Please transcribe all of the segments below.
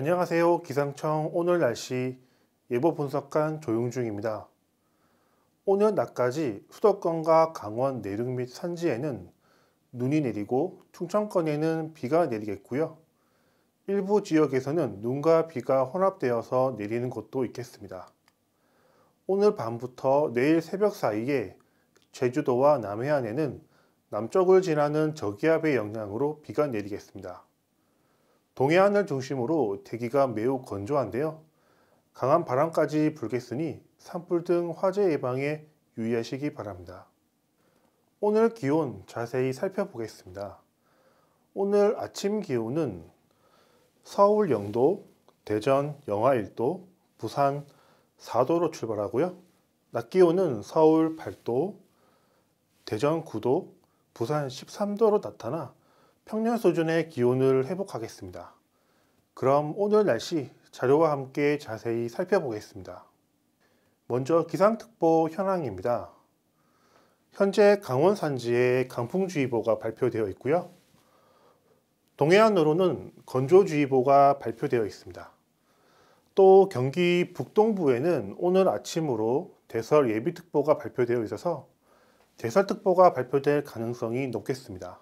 안녕하세요. 기상청 오늘 날씨 예보 분석관 조용중입니다. 오늘 낮까지 수도권과 강원 내륙 및 산지에는 눈이 내리고 충청권에는 비가 내리겠고요. 일부 지역에서는 눈과 비가 혼합되어서 내리는 곳도 있겠습니다. 오늘 밤부터 내일 새벽 사이에 제주도와 남해안에는 남쪽을 지나는 저기압의 영향으로 비가 내리겠습니다. 동해안을 중심으로 대기가 매우 건조한데요. 강한 바람까지 불겠으니 산불 등 화재 예방에 유의하시기 바랍니다. 오늘 기온 자세히 살펴보겠습니다. 오늘 아침 기온은 서울 0도, 대전 영하 1도, 부산 4도로 출발하고요. 낮 기온은 서울 8도, 대전 9도, 부산 13도로 나타나 평년 수준의 기온을 회복하겠습니다. 그럼 오늘 날씨 자료와 함께 자세히 살펴보겠습니다. 먼저 기상특보 현황입니다. 현재 강원 산지에 강풍주의보가 발표되어 있고요. 동해안으로는 건조주의보가 발표되어 있습니다. 또 경기 북동부에는 오늘 아침으로 대설 예비특보가 발표되어 있어서 대설특보가 발표될 가능성이 높겠습니다.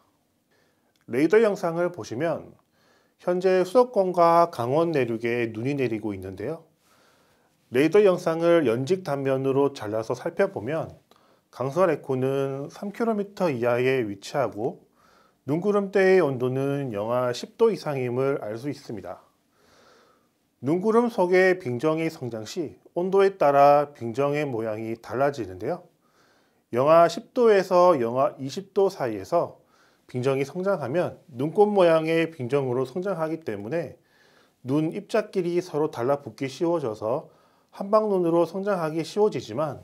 레이더 영상을 보시면 현재 수도권과 강원 내륙에 눈이 내리고 있는데요. 레이더 영상을 연직 단면으로 잘라서 살펴보면 강설 에코는 3km 이하에 위치하고 눈구름대의 온도는 영하 10도 이상임을 알 수 있습니다. 눈구름 속의 빙정이 성장 시 온도에 따라 빙정의 모양이 달라지는데요. 영하 10도에서 영하 20도 사이에서 빙정이 성장하면 눈꽃 모양의 빙정으로 성장하기 때문에 눈 입자끼리 서로 달라붙기 쉬워져서 한방눈으로 성장하기 쉬워지지만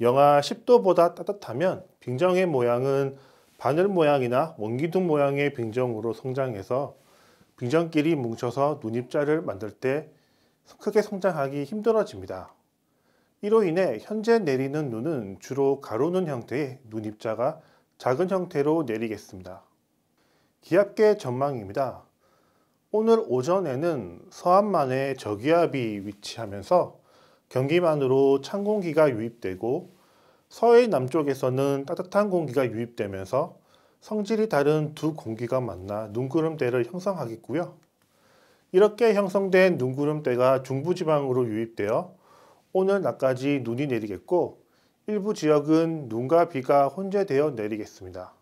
영하 10도보다 따뜻하면 빙정의 모양은 바늘 모양이나 원기둥 모양의 빙정으로 성장해서 빙정끼리 뭉쳐서 눈입자를 만들 때 크게 성장하기 힘들어집니다. 이로 인해 현재 내리는 눈은 주로 가로눈 형태의 눈입자가 작은 형태로 내리겠습니다. 기압계 전망입니다. 오늘 오전에는 서안만에 저기압이 위치하면서 경기만으로 찬 공기가 유입되고 서해 남쪽에서는 따뜻한 공기가 유입되면서 성질이 다른 두 공기가 만나 눈구름대를 형성하겠고요. 이렇게 형성된 눈구름대가 중부지방으로 유입되어 오늘 낮까지 눈이 내리겠고 일부 지역은 눈과 비가 혼재되어 내리겠습니다.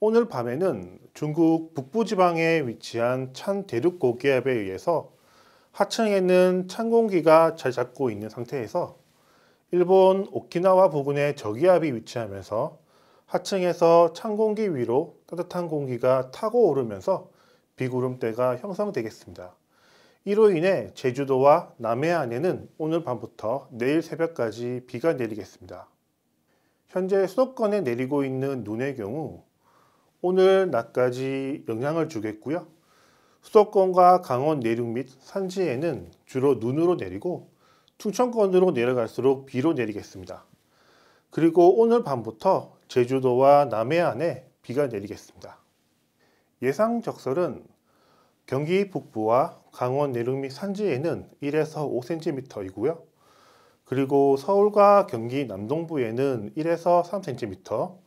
오늘 밤에는 중국 북부지방에 위치한 찬 대륙 고기압에 의해서 하층에는 찬 공기가 잘 잡고 있는 상태에서 일본 오키나와 부근에 저기압이 위치하면서 하층에서 찬 공기 위로 따뜻한 공기가 타고 오르면서 비구름대가 형성되겠습니다. 이로 인해 제주도와 남해안에는 오늘 밤부터 내일 새벽까지 비가 내리겠습니다. 현재 수도권에 내리고 있는 눈의 경우 오늘 낮까지 영향을 주겠고요. 수도권과 강원 내륙 및 산지에는 주로 눈으로 내리고 충청권으로 내려갈수록 비로 내리겠습니다. 그리고 오늘 밤부터 제주도와 남해안에 비가 내리겠습니다. 예상 적설은 경기 북부와 강원 내륙 및 산지에는 1에서 5cm이고요. 그리고 서울과 경기 남동부에는 1에서 3cm,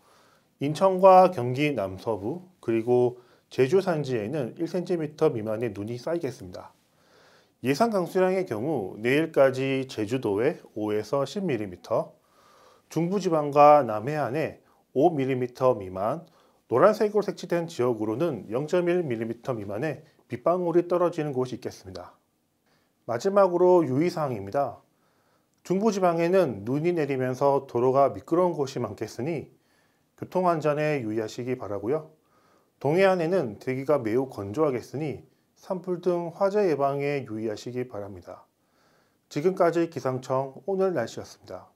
인천과 경기 남서부, 그리고 제주 산지에는 1cm 미만의 눈이 쌓이겠습니다. 예상 강수량의 경우 내일까지 제주도에 5에서 10mm, 중부지방과 남해안에 5mm 미만, 노란색으로 색칠된 지역으로는 0.1mm 미만의 빗방울이 떨어지는 곳이 있겠습니다. 마지막으로 유의사항입니다. 중부지방에는 눈이 내리면서 도로가 미끄러운 곳이 많겠으니 교통안전에 유의하시기 바라고요. 동해안에는 대기가 매우 건조하겠으니 산불 등 화재 예방에 유의하시기 바랍니다. 지금까지 기상청 오늘 날씨였습니다.